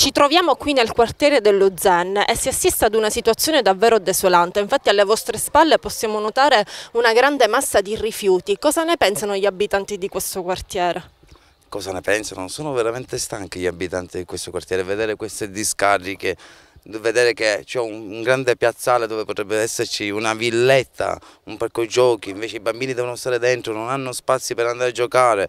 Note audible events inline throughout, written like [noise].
Ci troviamo qui nel quartiere dello Zen e si assiste ad una situazione davvero desolante, infatti alle vostre spalle possiamo notare una grande massa di rifiuti. Cosa ne pensano gli abitanti di questo quartiere? Cosa ne pensano? Sono veramente stanchi gli abitanti di questo quartiere, vedere queste discariche, vedere che c'è un, grande piazzale dove potrebbe esserci una villetta, un parco giochi, invece i bambini devono stare dentro, non hanno spazi per andare a giocare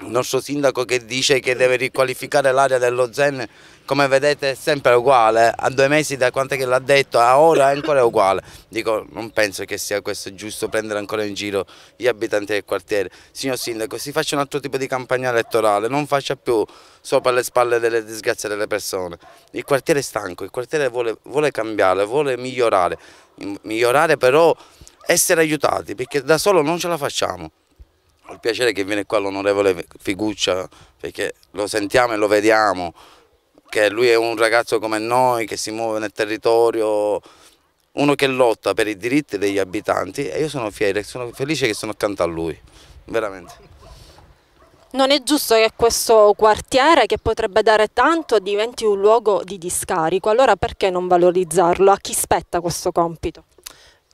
il nostro sindaco che dice che deve riqualificare l'area dello Zen, come vedete è sempre uguale, a due mesi da quanto che l'ha detto, a ora è ancora uguale. Dico, non penso che sia questo giusto prendere ancora in giro gli abitanti del quartiere. Signor sindaco, si faccia un altro tipo di campagna elettorale, non faccia più sopra le spalle delle disgrazie delle persone. Il quartiere è stanco, il quartiere vuole, vuole cambiare, vuole migliorare, migliorare però essere aiutati, perché da solo non ce la facciamo. Ho il piacere che viene qua l'onorevole Figuccia perché lo sentiamo e lo vediamo, che lui è un ragazzo come noi che si muove nel territorio, uno che lotta per i diritti degli abitanti e io sono fiero, sono felice che sono accanto a lui, veramente. Non è giusto che questo quartiere, che potrebbe dare tanto, diventi un luogo di discarico, allora perché non valorizzarlo? A chi spetta questo compito?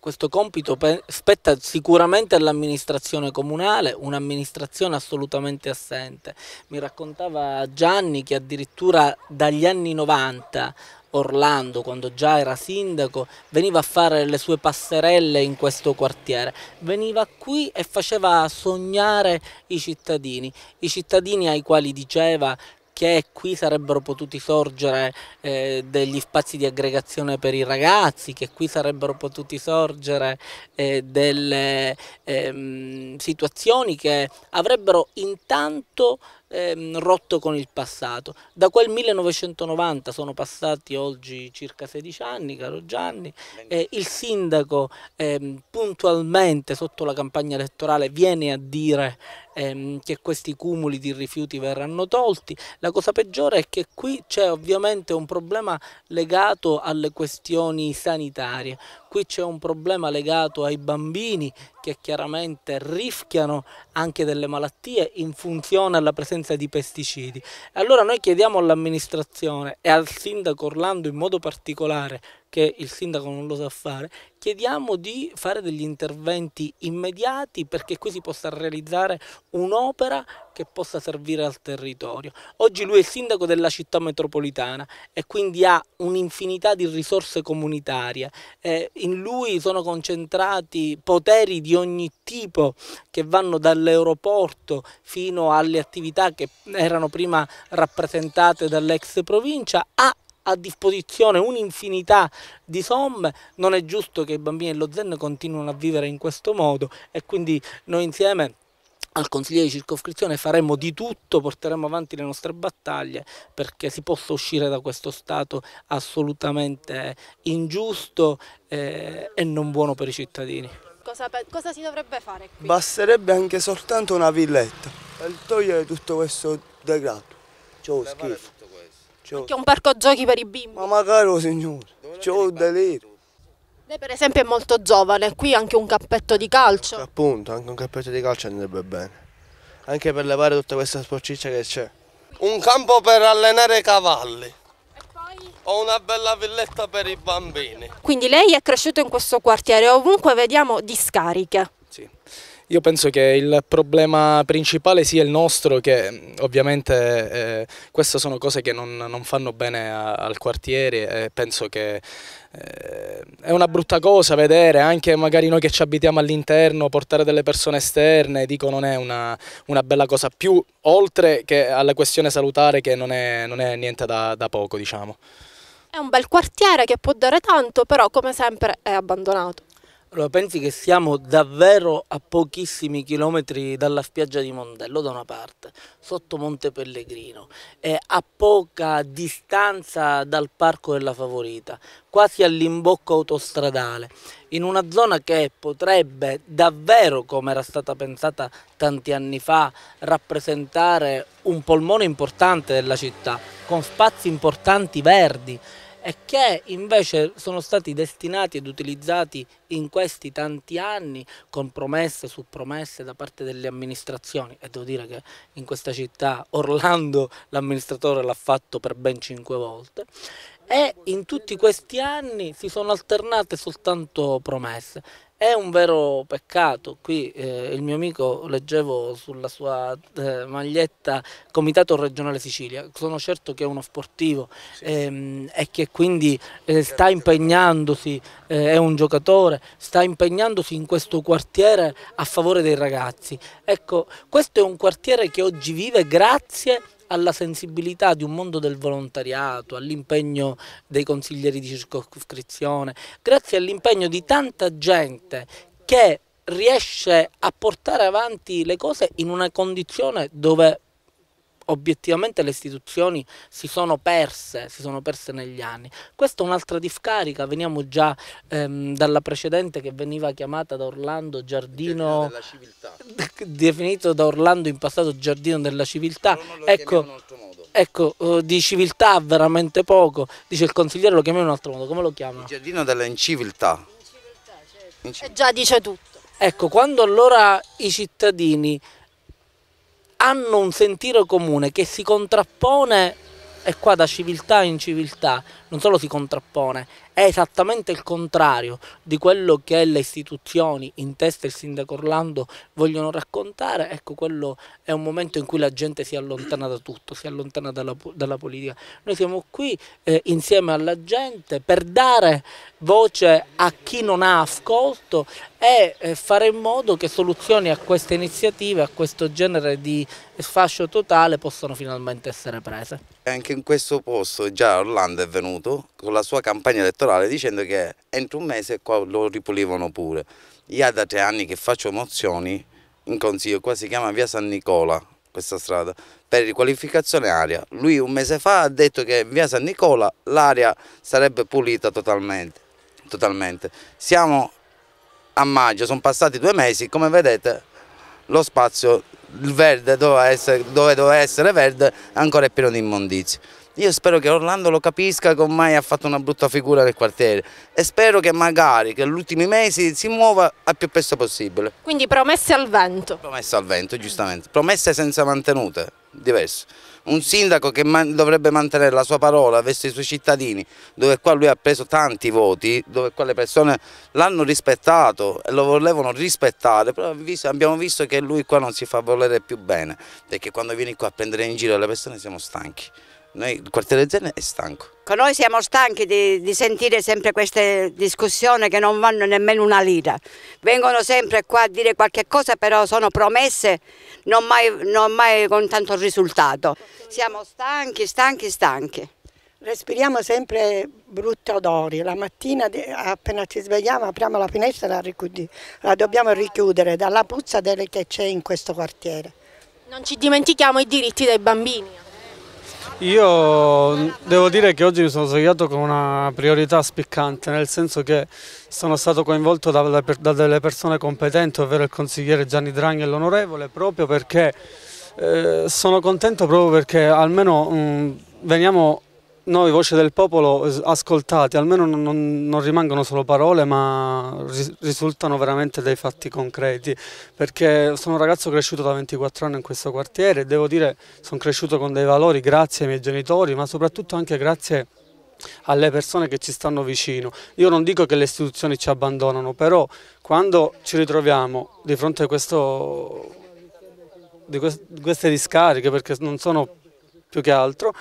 Questo compito spetta sicuramente all'amministrazione comunale, un'amministrazione assolutamente assente. Mi raccontava Gianni che addirittura dagli anni 90 Orlando, quando già era sindaco, veniva a fare le sue passerelle in questo quartiere. Veniva qui e faceva sognare i cittadini, i cittadini ai quali diceva che qui sarebbero potuti sorgere eh, degli spazi di aggregazione per i ragazzi, che qui sarebbero potuti sorgere eh, delle ehm, situazioni che avrebbero intanto ehm, rotto con il passato. Da quel 1990 sono passati oggi circa 16 anni, caro Gianni, eh, il sindaco ehm, puntualmente sotto la campagna elettorale viene a dire ehm, che questi cumuli di rifiuti verranno tolti. La cosa peggiore è che qui c'è ovviamente un problema legato alle questioni sanitarie qui c'è un problema legato ai bambini che chiaramente rischiano anche delle malattie in funzione alla presenza di pesticidi. Allora noi chiediamo all'amministrazione e al sindaco Orlando in modo particolare che il sindaco non lo sa fare, chiediamo di fare degli interventi immediati perché qui si possa realizzare un'opera che possa servire al territorio. Oggi lui è il sindaco della città metropolitana e quindi ha un'infinità di risorse comunitarie. Eh, in lui sono concentrati poteri di ogni tipo che vanno dall'aeroporto fino alle attività che erano prima rappresentate dall'ex provincia a a disposizione un'infinità di somme, non è giusto che i bambini dello Zen continuino a vivere in questo modo e quindi noi insieme al consigliere di circoscrizione faremo di tutto, porteremo avanti le nostre battaglie perché si possa uscire da questo stato assolutamente ingiusto eh, e non buono per i cittadini. Cosa, cosa si dovrebbe fare qui? Basterebbe anche soltanto una villetta per togliere tutto questo degrado. Ciao, schifo. Perché è un parco giochi per i bimbi. Ma magari, signore, c'è un delirio. Lei per esempio è molto giovane, qui anche un cappetto di calcio. Appunto, anche un cappetto di calcio andrebbe bene. Anche per levare tutta questa sporciccia che c'è. Un campo per allenare i cavalli. E poi? Ho una bella villetta per i bambini. Quindi lei è cresciuto in questo quartiere, ovunque vediamo discariche. Io penso che il problema principale sia il nostro, che ovviamente eh, queste sono cose che non, non fanno bene a, al quartiere e penso che eh, è una brutta cosa vedere, anche magari noi che ci abitiamo all'interno, portare delle persone esterne, dico non è una, una, bella cosa, più oltre che alla questione salutare che non è, non è niente da, da poco diciamo. È un bel quartiere che può dare tanto, però come sempre è abbandonato. Allora, pensi che siamo davvero a pochissimi chilometri dalla spiaggia di Mondello da una parte, sotto Monte Pellegrino, e a poca distanza dal Parco della Favorita, quasi all'imbocco autostradale, in una zona che potrebbe davvero, come era stata pensata tanti anni fa, rappresentare un polmone importante della città, con spazi importanti verdi e che invece sono stati destinati ed utilizzati in questi tanti anni con promesse su promesse da parte delle amministrazioni e devo dire che in questa città Orlando [laughs] l'amministratore l'ha fatto per ben cinque volte e in tutti questi anni si sono alternate soltanto promesse è un vero peccato, qui eh, il mio amico leggevo sulla sua eh, maglietta Comitato Regionale Sicilia, sono certo che è uno sportivo sì. ehm, e che quindi eh, certo, sta certo. impegnandosi, eh, è un giocatore, sta impegnandosi in questo quartiere a favore dei ragazzi. Ecco, questo è un quartiere che oggi vive grazie alla sensibilità di un mondo del volontariato, all'impegno dei consiglieri di circoscrizione, grazie all'impegno di tanta gente che riesce a portare avanti le cose in una condizione dove obiettivamente le istituzioni si sono perse, si sono perse negli anni. Questa è un'altra discarica, veniamo già ehm, dalla precedente che veniva chiamata da Orlando Giardino, giardino della civiltà. [laughs] definito da Orlando in passato Giardino della civiltà. Ecco, ecco uh, di civiltà veramente poco, dice il consigliere lo chiamiamo in un altro modo, come lo chiama? Il giardino della inciviltà. Inciviltà, certo. Inciviltà. E eh, già dice tutto. Ecco, quando allora i cittadini hanno un sentire comune che si contrappone, e qua da civiltà in civiltà, non solo si contrappone, è esattamente il contrario di quello che le istituzioni, in testa il sindaco Orlando, vogliono raccontare, ecco quello è un momento in cui la gente si allontana da tutto, si allontana dalla, dalla politica. Noi siamo qui eh, insieme alla gente per dare voce a chi non ha ascolto e eh, fare in modo che soluzioni a queste iniziative, a questo genere di sfascio totale possano finalmente essere prese. Anche in questo posto già Orlando è venuto con la sua campagna elettorale elettorale dicendo che entro un mese qua lo ripulivano pure. Io da tre anni che faccio mozioni in consiglio, qua si chiama via San Nicola questa strada, per riqualificazione aria. Lui un mese fa ha detto che via San Nicola l'aria sarebbe pulita totalmente. totalmente. Siamo a maggio, sono passati due mesi, come vedete lo spazio il verde dove essere, dove doveva essere verde ancora è pieno di immondizie. Io spero che Orlando lo capisca che ormai ha fatto una brutta figura nel quartiere e spero che magari che negli ultimi mesi si muova al più presto possibile. Quindi promesse al vento. Promesse al vento, giustamente. Promesse senza mantenute, diverso un sindaco che man dovrebbe mantenere la sua parola verso i suoi cittadini, dove qua lui ha preso tanti voti, dove qua le persone l'hanno rispettato e lo volevano rispettare, però abbiamo visto che lui qua non si fa volere più bene, perché quando vieni qua a prendere in giro le persone siamo stanchi. Noi, il quartiere Zene è stanco. Noi siamo stanchi di, di, sentire sempre queste discussioni che non vanno nemmeno una lira. Vengono sempre qua a dire qualche cosa, però sono promesse non mai, non mai con tanto risultato. Siamo stanchi, stanchi, stanchi. Respiriamo sempre brutti odori, la mattina appena ci svegliamo apriamo la finestra e la, la dobbiamo richiudere dalla puzza che c'è in questo quartiere. Non ci dimentichiamo i diritti dei bambini. Io devo dire che oggi mi sono svegliato con una priorità spiccante, nel senso che sono stato coinvolto da, da delle persone competenti, ovvero il consigliere Gianni Draghi e l'onorevole, proprio perché eh, sono contento proprio perché almeno mh, veniamo noi Voce del Popolo ascoltati almeno non, non rimangono solo parole ma risultano veramente dei fatti concreti perché sono un ragazzo cresciuto da 24 anni in questo quartiere e devo dire sono cresciuto con dei valori grazie ai miei genitori ma soprattutto anche grazie alle persone che ci stanno vicino. Io non dico che le istituzioni ci abbandonano, però quando ci ritroviamo di fronte a questo, di queste discariche, perché non sono più che altro,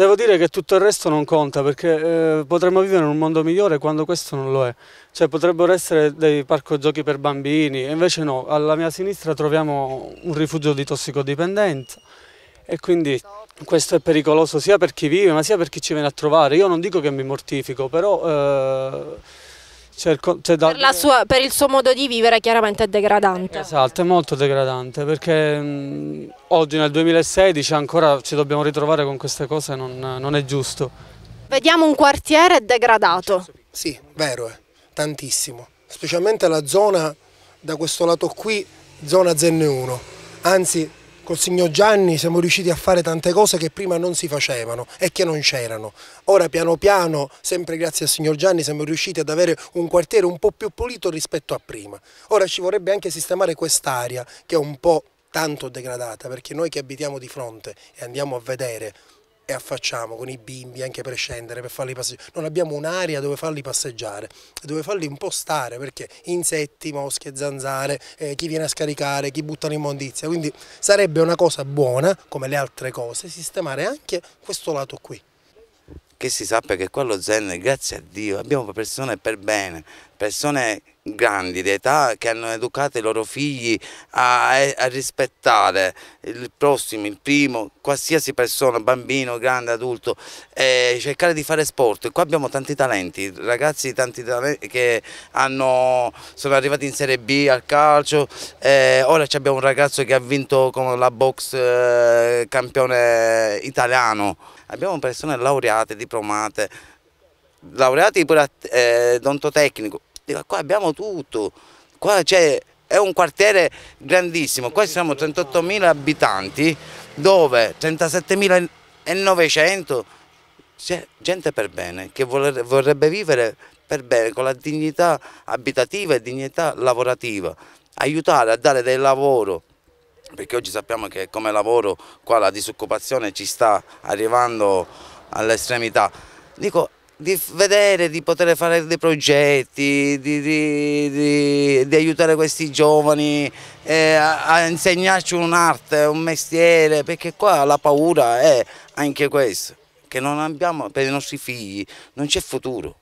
Devo dire che tutto il resto non conta perché eh, potremmo vivere in un mondo migliore quando questo non lo è. Cioè potrebbero essere dei parco giochi per bambini, e invece no, alla mia sinistra troviamo un rifugio di tossicodipendenza e quindi questo è pericoloso sia per chi vive ma sia per chi ci viene a trovare. Io non dico che mi mortifico, però... Eh, cioè, cioè da... per, sua, per, il suo modo di vivere chiaramente è degradante. Esatto, è molto degradante perché mh, oggi nel 2016 ancora ci dobbiamo ritrovare con queste cose, non, non è giusto. Vediamo un quartiere degradato. Sì, vero, eh. tantissimo, specialmente la zona da questo lato qui, zona Zenne 1 anzi Col signor Gianni siamo riusciti a fare tante cose che prima non si facevano e che non c'erano. Ora piano piano, sempre grazie al signor Gianni, siamo riusciti ad avere un quartiere un po' più pulito rispetto a prima. Ora ci vorrebbe anche sistemare quest'area che è un po' tanto degradata perché noi che abitiamo di fronte e andiamo a vedere e affacciamo con i bimbi anche per scendere, per farli passeggiare. Non abbiamo un'area dove farli passeggiare, dove farli un po' stare perché insetti, mosche, zanzare, eh, chi viene a scaricare, chi butta l'immondizia. Quindi sarebbe una cosa buona, come le altre cose, sistemare anche questo lato qui che si sappia che qua lo Zen, grazie a Dio, abbiamo persone per bene, persone grandi d'età che hanno educato i loro figli a, a, rispettare il prossimo, il primo, qualsiasi persona, bambino, grande, adulto, e cercare di fare sport. E qua abbiamo tanti talenti, ragazzi tanti talenti che hanno, sono arrivati in Serie B al calcio, ora abbiamo un ragazzo che ha vinto con la box eh, campione italiano, abbiamo persone laureate, diplomate, laureati pure a eh, dontotecnico, dico qua abbiamo tutto, qua c'è è un quartiere grandissimo, qua siamo 38.000 abitanti dove 37.900 c'è gente per bene che vorrebbe vivere per bene con la dignità abitativa e dignità lavorativa, aiutare a dare del lavoro perché oggi sappiamo che come lavoro qua la disoccupazione ci sta arrivando all'estremità. Dico, di vedere, di poter fare dei progetti, di, di, di, di aiutare questi giovani eh, a, a, insegnarci un'arte, un mestiere, perché qua la paura è anche questa, che non abbiamo, per i nostri figli non c'è futuro.